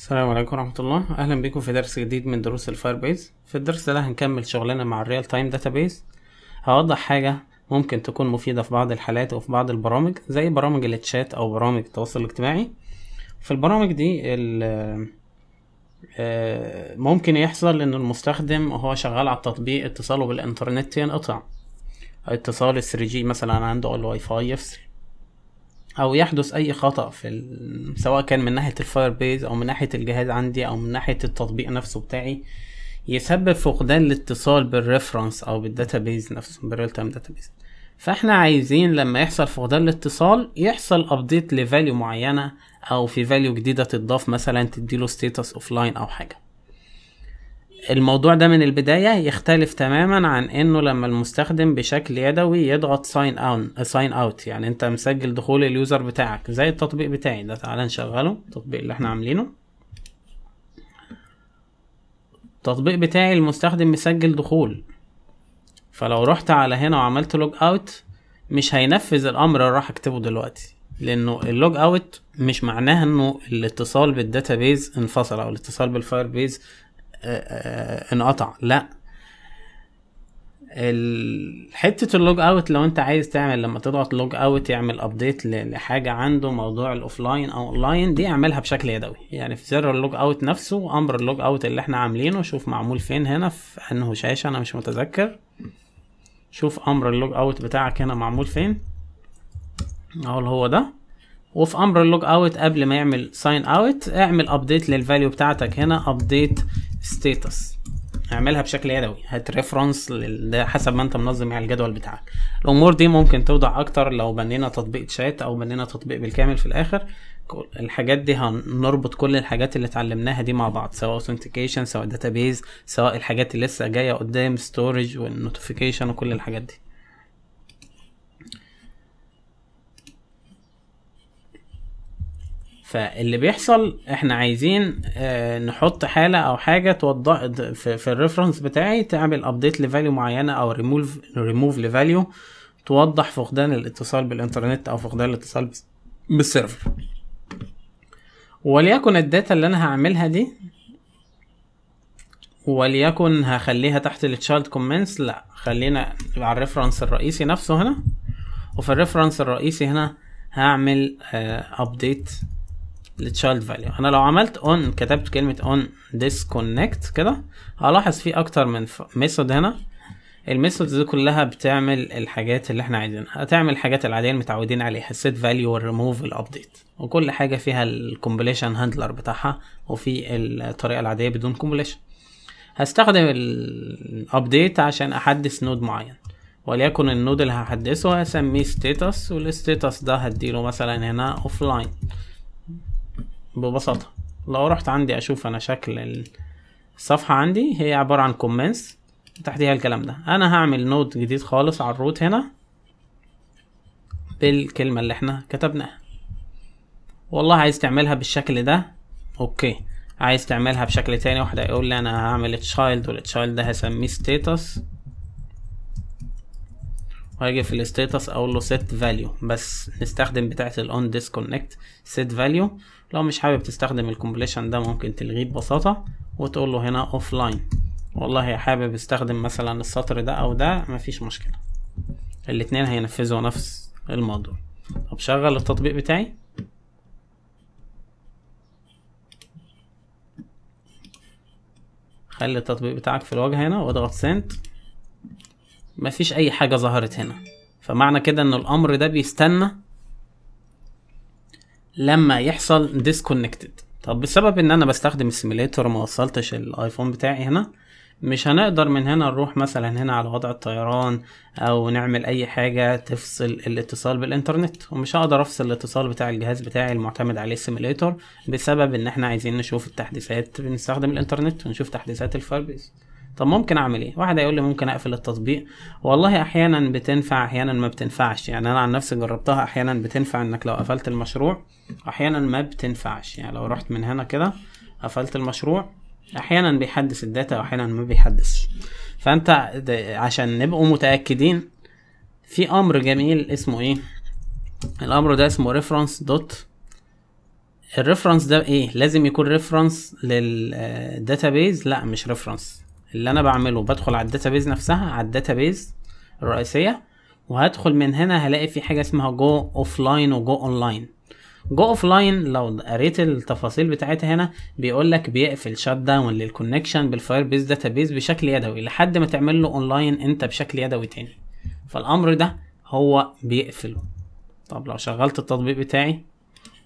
السلام عليكم ورحمة الله أهلا بكم في درس جديد من دروس الفايربيز في الدرس ده هنكمل شغلنا مع الريال تايم داتابيز هوضح حاجة ممكن تكون مفيدة في بعض الحالات وفي بعض البرامج زي برامج التشات أو برامج التواصل الاجتماعي في البرامج دي آه، ممكن يحصل إن المستخدم وهو شغال على التطبيق اتصاله بالإنترنت ينقطع اتصال 3G مثلا عنده الواي فاي يفصل او يحدث اي خطا في سواء كان من ناحيه الفاير بيز او من ناحيه الجهاز عندي او من ناحيه التطبيق نفسه بتاعي يسبب فقدان الاتصال بالريفرنس او بالداتا بيز نفسه بالريل تايم داتا بيز فاحنا عايزين لما يحصل فقدان الاتصال يحصل ابديت لفاليو معينه او في فاليو جديده تضاف مثلا تديله ستيتس اوف لاين او حاجه الموضوع ده من البداية يختلف تماما عن انه لما المستخدم بشكل يدوي يضغط ساين اون ساين اوت يعني انت مسجل دخول اليوزر بتاعك زي التطبيق بتاعي ده تعالى نشغله التطبيق اللي احنا عاملينه التطبيق بتاعي المستخدم مسجل دخول فلو رحت على هنا وعملت لوج اوت مش هينفذ الامر اللي راح اكتبه دلوقتي لانه اللوج اوت مش معناه انه الاتصال بالداتابيز انفصل او الاتصال بالفاير بيز انقطع لا حته اللوج اوت لو انت عايز تعمل لما تضغط لوج اوت يعمل ابديت لحاجه عنده موضوع الاوفلاين او اونلاين دي اعملها بشكل يدوي يعني في زر اللوج اوت نفسه امر اللوج اوت اللي احنا عاملينه شوف معمول فين هنا في انه شاشه انا مش متذكر شوف امر اللوج اوت بتاعك هنا معمول فين اهو هو ده وفي امر اللوج اوت قبل ما يعمل ساين اوت اعمل ابديت للفاليو بتاعتك هنا ابديت status اعملها بشكل يدوي هات ريفرنس ده حسب ما انت منظم على يعني الجدول بتاعك الامور دي ممكن توضع اكتر لو بنينا تطبيق شات او بنينا تطبيق بالكامل في الاخر الحاجات دي هنربط كل الحاجات اللي اتعلمناها دي مع بعض سواء authentication سواء database سواء الحاجات اللي لسه جايه قدام storage والنوتيفيكيشن وكل الحاجات دي فاللي بيحصل احنا عايزين اه نحط حاله او حاجه توضح في, في الريفرنس بتاعي تعمل ابديت لفاليو معينه او ريموف ريموف لفاليو توضح فقدان الاتصال بالانترنت او فقدان الاتصال بالسيرفر وليكن الداتا اللي انا هعملها دي وليكن هخليها تحت التشايلد كومنتس لا خلينا على الريفرنس الرئيسي نفسه هنا وفي الريفرنس الرئيسي هنا هعمل ابديت آه، uh, للتشايلد فاليو انا لو عملت اون كتبت كلمه اون ديسكونكت كده هلاحظ في اكتر من ميثود هنا الميثودز دي كلها بتعمل الحاجات اللي احنا عايزينها هتعمل الحاجات العاديه المتعودين عليها السيت فاليو والريموف والابديت وكل حاجه فيها الكومبليشن هاندلر بتاعها وفي الطريقه العاديه بدون كومبليشن هستخدم الابديت عشان احدث نود معين وليكن النود اللي هحدثه هسميه status والستاتس ده هديله مثلا هنا اوف لاين ببساطه لو رحت عندي اشوف انا شكل الصفحه عندي هي عباره عن كومنتس تحتيها الكلام ده انا هعمل نود جديد خالص على الروت هنا بالكلمه اللي احنا كتبناها والله عايز تعملها بالشكل ده اوكي عايز تعملها بشكل تاني واحد يقول لي انا هعمل تشايلد والتشايلد ده هسميه ستاتس وهاجي في الستاتس اقول له set value بس نستخدم بتاعه الاون disconnect set value لو مش حابب تستخدم الكومبليشن ده ممكن تلغيه ببساطة وتقول له هنا offline والله حابب استخدم مثلا السطر ده او ده مفيش مشكلة الاتنين هينفذوا نفس الموضوع طب شغل التطبيق بتاعي خلي التطبيق بتاعك في الواجهة هنا واضغط send مفيش اي حاجة ظهرت هنا فمعنى كده ان الامر ده بيستنى لما يحصل disconnected طب بسبب ان انا بستخدم السيميليتور ما وصلتش الايفون بتاعي هنا مش هنقدر من هنا نروح مثلا هنا على وضع الطيران او نعمل اي حاجة تفصل الاتصال بالانترنت ومش هقدر افصل الاتصال بتاع الجهاز بتاعي المعتمد عليه السيميليتور بسبب ان احنا عايزين نشوف التحديثات بنستخدم الانترنت ونشوف تحديثات الفاير طب ممكن اعمل ايه واحد هيقول لي ممكن اقفل التطبيق والله احيانا بتنفع احيانا ما بتنفعش يعني انا عن نفسي جربتها احيانا بتنفع انك لو قفلت المشروع احيانا ما بتنفعش يعني لو رحت من هنا كده قفلت المشروع احيانا بيحدث الداتا واحيانا ما بيحدثش فانت عشان نبقوا متاكدين في امر جميل اسمه ايه الامر ده اسمه ريفرنس دوت الريفرنس ده ايه لازم يكون ريفرنس للداتابيز لا مش ريفرنس اللي انا بعمله بدخل على الداتابيز نفسها على الداتابيز الرئيسيه وهدخل من هنا هلاقي في حاجه اسمها جو اوف لاين وجو اون لاين جو اوف لاين لو قريت التفاصيل بتاعتها هنا بيقول لك بيقفل شات داون للكونكشن بالفاير بيز داتابيز بشكل يدوي لحد ما تعمل له لاين انت بشكل يدوي تاني فالامر ده هو بيقفله طب لو شغلت التطبيق بتاعي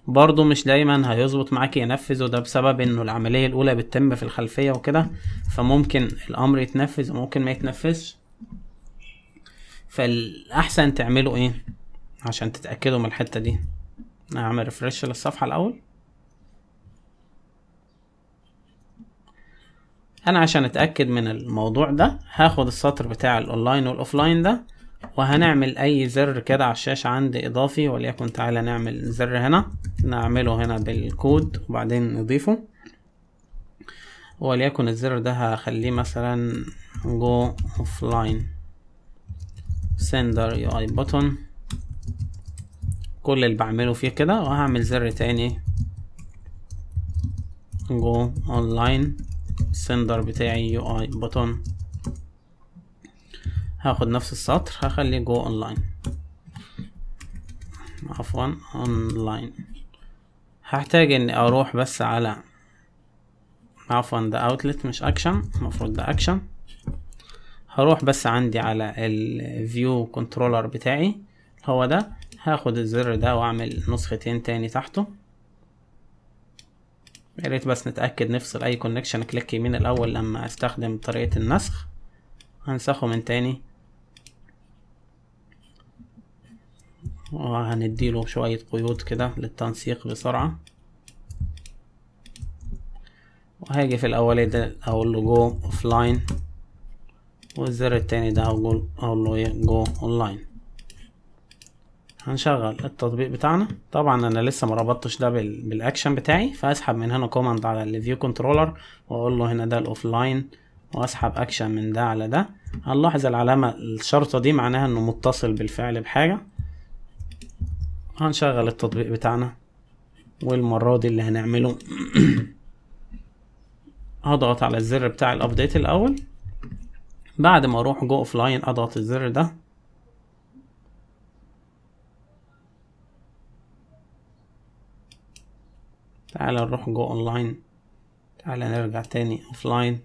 برضو مش دايما هيظبط معاك ينفذ وده بسبب انه العملية الاولى بتتم في الخلفية وكده فممكن الامر يتنفذ وممكن ما يتنفذش فالاحسن تعملوا ايه عشان تتأكدوا من الحتة دي اعمل ريفرش للصفحة الاول انا عشان اتأكد من الموضوع ده هاخد السطر بتاع الاونلاين والاوفلاين ده وهنعمل اي زر كده على الشاشة عندي اضافي وليكن تعالى نعمل زر هنا نعمله هنا بالكود وبعدين نضيفه وليكن الزر ده هخليه مثلا go offline sender UI button كل اللي بعمله فيه كده وهعمل زر تاني go online sender بتاعي UI button هاخد نفس السطر هخليه جو اونلاين عفوا اونلاين هحتاج اني اروح بس على عفوا ده اوتلت مش اكشن المفروض ده اكشن هروح بس عندي على الفيو كنترولر بتاعي هو ده هاخد الزر ده واعمل نسختين تاني تحته يا ريت بس نتاكد نفصل اي كونكشن كليك يمين الاول لما استخدم طريقه النسخ هنسخه من تاني وهنديله شوية قيود كده للتنسيق بسرعة وهاجي في الأولي ده اقول له جو اوف لاين والزر التاني ده اقول له جو اون لاين هنشغل التطبيق بتاعنا طبعا انا لسه مربطتش ده بالاكشن بتاعي فاسحب من هنا كوماند على الفيو كنترولر واقول له هنا ده الاوف لاين واسحب اكشن من ده على ده هنلاحظ العلامه الشرطه دي معناها انه متصل بالفعل بحاجه هنشغل التطبيق بتاعنا والمرة دي اللي هنعمله هضغط على الزر بتاع الابديت الاول بعد ما اروح جو اوف لاين اضغط الزر ده تعال نروح جو اون لاين تعال نرجع تاني اوف لاين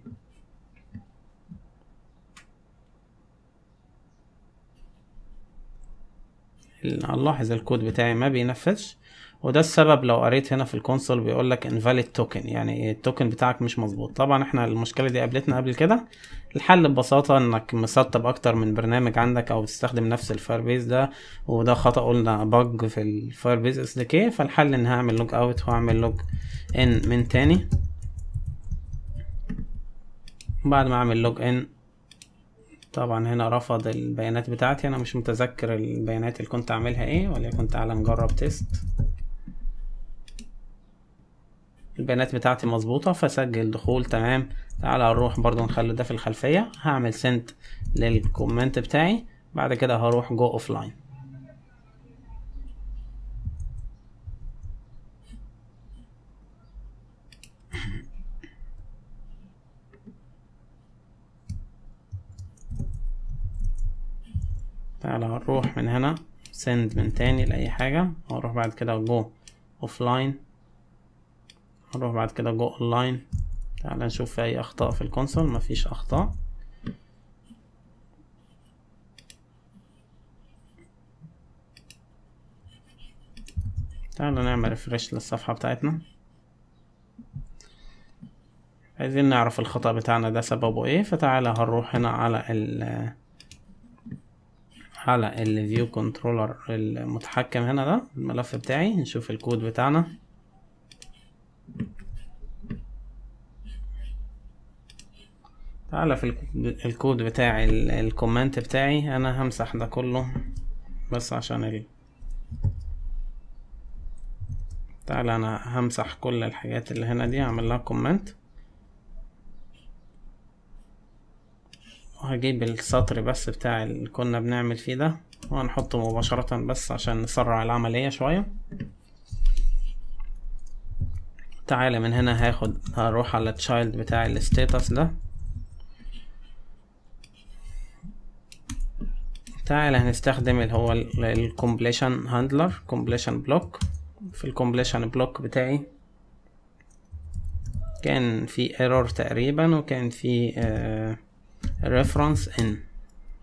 هنلاحظ الكود بتاعي ما بينفذش وده السبب لو قريت هنا في الكونسول بيقول لك invalid token يعني التوكن بتاعك مش مظبوط طبعا احنا المشكله دي قابلتنا قبل كده الحل ببساطه انك مسطب اكتر من برنامج عندك او بتستخدم نفس الفايربيز ده وده خطا قلنا بج في الفايربيز اس دي كي فالحل ان هعمل لوج اوت واعمل لوج ان من تاني بعد ما اعمل لوج ان طبعا هنا رفض البيانات بتاعتي انا مش متذكر البيانات اللي كنت عاملها ايه ولكن تعالى نجرب تيست البيانات بتاعتي مظبوطة فسجل دخول تمام تعالى هنروح برضو نخلي ده في الخلفية هعمل سنت للكومنت بتاعي بعد كده هروح جو اوف لاين تعالى هنروح من هنا سند من تاني لأي حاجة هنروح بعد كده جو اوف لاين هنروح بعد كده جو اون لاين تعالى نشوف في اي اخطاء في الكونسول مفيش اخطاء تعالى نعمل ريفرش للصفحة بتاعتنا عايزين نعرف الخطأ بتاعنا ده سببه ايه فتعالى هنروح هنا على ال على الفيو كنترولر المتحكم هنا ده الملف بتاعي نشوف الكود بتاعنا تعالى في الكود بتاعي الكومنت بتاعي انا همسح ده كله بس عشان ال تعالى انا همسح كل الحاجات اللي هنا دي اعمل لها كومنت هجيب السطر بس بتاع اللي كنا بنعمل فيه ده وهنحطه مباشرة بس عشان نسرع العملية شوية تعالى من هنا هاخد هروح على التشايلد بتاع الستيتس ده تعالى هنستخدم اللي هو الكومبليشن هاندلر كومبليشن بلوك في الكومبليشن بلوك بتاعي كان في ايرور تقريبا وكان في آه ريفرنس ان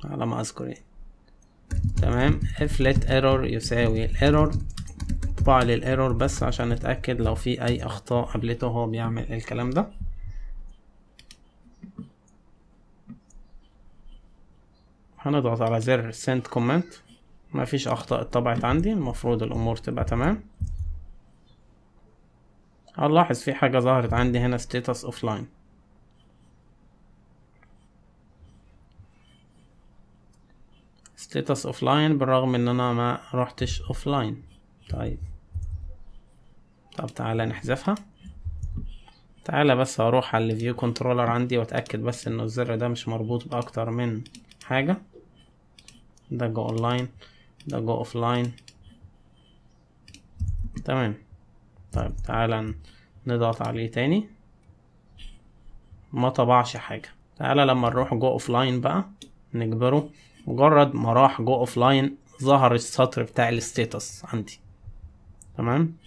على ما اذكر يعني تمام افلت ايرور يساوي الايرور طبع لي الايرور بس عشان نتاكد لو في اي اخطاء قابلته هو بيعمل الكلام ده هنضغط على زر send comment مفيش اخطاء اتطبعت عندي المفروض الامور تبقى تمام هنلاحظ في حاجة ظهرت عندي هنا status offline status offline بالرغم ان انا ما رحتش offline طيب طب تعالى نحذفها تعالى بس اروح على الفيو كنترولر عندي واتاكد بس ان الزر ده مش مربوط باكتر من حاجه ده جو اونلاين ده جو اوفلاين تمام طيب تعالى نضغط عليه تاني ما طبعش حاجه تعالى لما نروح جو اوفلاين بقى نجبره مجرد ما راح جو اوف لاين ظهر السطر بتاع الستيتس عندي تمام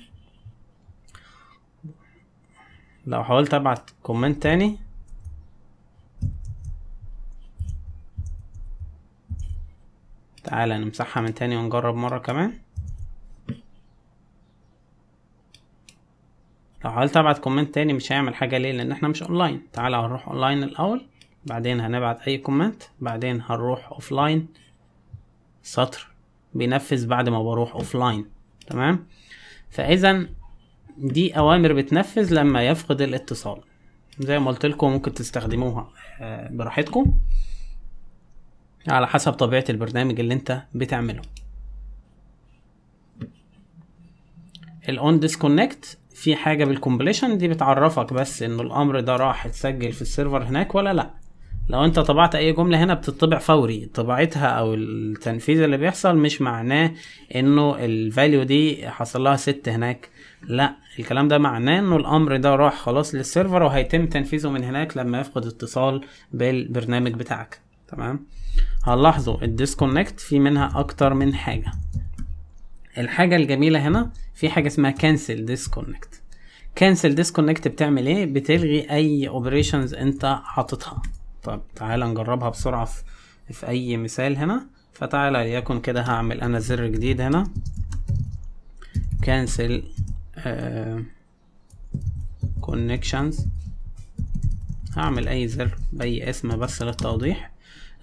لو حاولت ابعت كومنت تاني تعالى نمسحها من تاني ونجرب مرة كمان لو حاولت ابعت كومنت تاني مش هيعمل حاجة ليه لان احنا مش اونلاين تعالى هنروح اونلاين الاول بعدين هنبعت اي كومنت بعدين هنروح اوف لاين سطر بينفذ بعد ما بروح اوف لاين تمام فاذا دي اوامر بتنفذ لما يفقد الاتصال زي ما قلت لكم ممكن تستخدموها آه، براحتكم على حسب طبيعه البرنامج اللي انت بتعمله الاون ديسكونكت في حاجه بالكومبليشن دي بتعرفك بس ان الامر ده راح اتسجل في السيرفر هناك ولا لا لو انت طبعت اي جمله هنا بتطبع فوري طباعتها او التنفيذ اللي بيحصل مش معناه انه الفاليو دي حصل لها ست هناك لا الكلام ده معناه انه الامر ده راح خلاص للسيرفر وهيتم تنفيذه من هناك لما يفقد اتصال بالبرنامج بتاعك تمام هنلاحظوا الديسكونكت في منها اكتر من حاجه الحاجه الجميله هنا في حاجه اسمها كانسل ديسكونكت كانسل ديسكونكت بتعمل ايه بتلغي اي اوبريشنز انت حاططها طب تعالى نجربها بسرعة في, في أي مثال هنا فتعالى ليكن كده هعمل أنا زر جديد هنا cancel آه، connections هعمل أي زر بأي اسم بس للتوضيح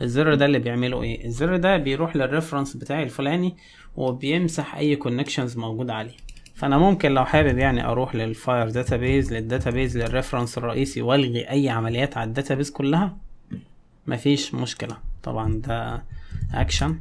الزر ده اللي بيعمله ايه الزر ده بيروح للريفرنس بتاعي الفلاني وبيمسح اي كونكشنز موجود عليه فانا ممكن لو حابب يعني اروح للفاير داتابيز للداتابيز للريفرنس الرئيسي والغي اي عمليات على الداتابيز كلها مفيش مشكلة طبعا ده اكشن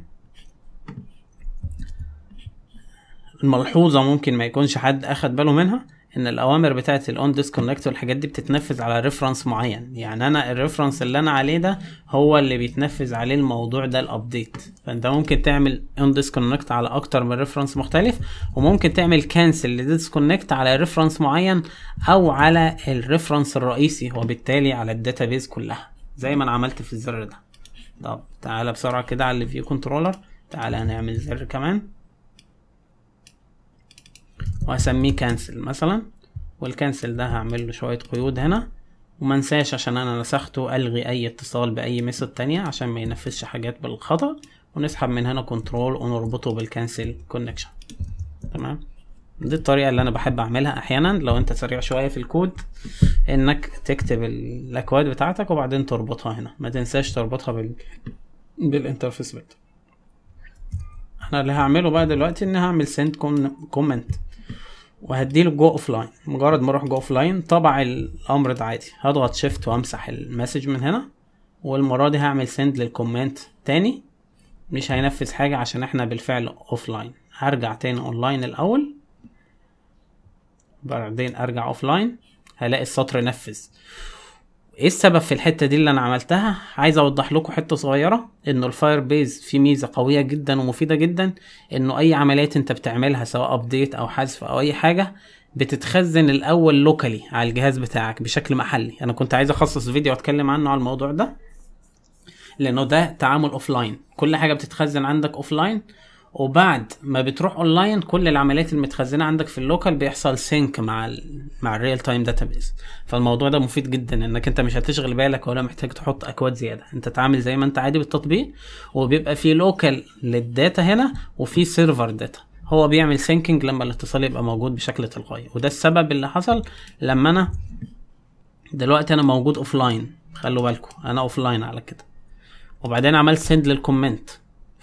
الملحوظة ممكن ما يكونش حد اخد باله منها ان الاوامر بتاعه الاون ديسكونكت والحاجات دي بتتنفذ على ريفرنس معين يعني انا الريفرنس اللي انا عليه ده هو اللي بيتنفذ عليه الموضوع ده الابديت فانت ممكن تعمل اون ديسكونكت على اكتر من ريفرنس مختلف وممكن تعمل كانسل لديسكونكت على ريفرنس معين او على الريفرنس الرئيسي وبالتالي على الداتابيز كلها زي ما انا عملت في الزر ده طب تعالى بسرعة كده على اللي فيه كنترولر تعالى هنعمل زر كمان وهسميه كانسل مثلا والكانسل ده هعمل له شوية قيود هنا وما انساش عشان انا نسخته الغي اي اتصال باي ميثود تانية عشان ما ينفذش حاجات بالخطأ ونسحب من هنا كنترول ونربطه بالكانسل كونكشن تمام دي الطريقه اللي انا بحب اعملها احيانا لو انت سريع شويه في الكود انك تكتب الاكواد بتاعتك وبعدين تربطها هنا ما تنساش تربطها بال بالانترفيس بتاعك انا اللي هعمله بقى دلوقتي ان هعمل سند كومنت وهديله جو اوف لاين مجرد ما اروح جو اوف لاين طبع الامر ده عادي هضغط شيفت وامسح المسج من هنا والمره دي هعمل سند للكومنت تاني مش هينفذ حاجه عشان احنا بالفعل اوف لاين هرجع تاني اونلاين الاول بعدين ارجع اوف لاين هلاقي السطر نفذ ايه السبب في الحته دي اللي انا عملتها عايز اوضح لكم حته صغيره انه الفاير بيز فيه ميزه قويه جدا ومفيده جدا انه اي عمليات انت بتعملها سواء ابديت او حذف او اي حاجه بتتخزن الاول لوكالي على الجهاز بتاعك بشكل محلي انا كنت عايز اخصص فيديو اتكلم عنه على الموضوع ده لانه ده تعامل اوف لاين كل حاجه بتتخزن عندك اوف لاين وبعد ما بتروح اونلاين كل العمليات المتخزنه عندك في اللوكال بيحصل سينك مع الـ مع الريل تايم داتابيز فالموضوع ده مفيد جدا انك انت مش هتشغل بالك ولا محتاج تحط اكواد زياده انت تعامل زي ما انت عادي بالتطبيق وبيبقى في لوكال للداتا هنا وفي سيرفر داتا هو بيعمل سينكينج لما الاتصال يبقى موجود بشكل تلقائي وده السبب اللي حصل لما انا دلوقتي انا موجود اوف لاين خلوا بالكم انا اوف لاين على كده وبعدين عملت سند للكومنت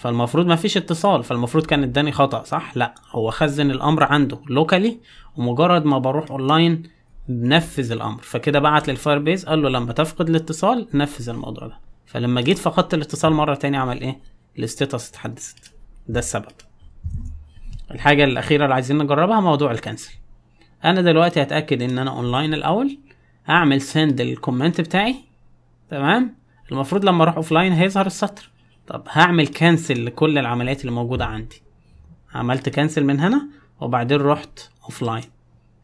فالمفروض ما فيش اتصال فالمفروض كان اداني خطأ صح لا هو خزن الامر عنده لوكالي ومجرد ما بروح اونلاين بنفذ الامر فكده بعت للفاير بيز قال له لما تفقد الاتصال نفذ الموضوع ده فلما جيت فقدت الاتصال مره تاني عمل ايه الاستيتس اتحدثت ده السبب الحاجه الاخيره اللي عايزين نجربها موضوع الكنسل انا دلوقتي هتاكد ان انا اونلاين الاول اعمل سند الكومنت بتاعي تمام المفروض لما اروح اوفلاين هيظهر السطر طب هعمل كانسل لكل العمليات اللي موجودة عندي عملت كانسل من هنا وبعدين رحت لاين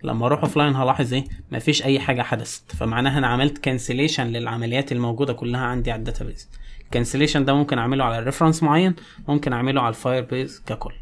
لما اروح لاين هلاحظ ايه مفيش اي حاجه حدثت فمعناها انا عملت كانسليشن للعمليات الموجوده كلها عندي على الداتابيز الكانسليشن ده ممكن اعمله على الريفرنس معين ممكن اعمله على الفاير بيز ككل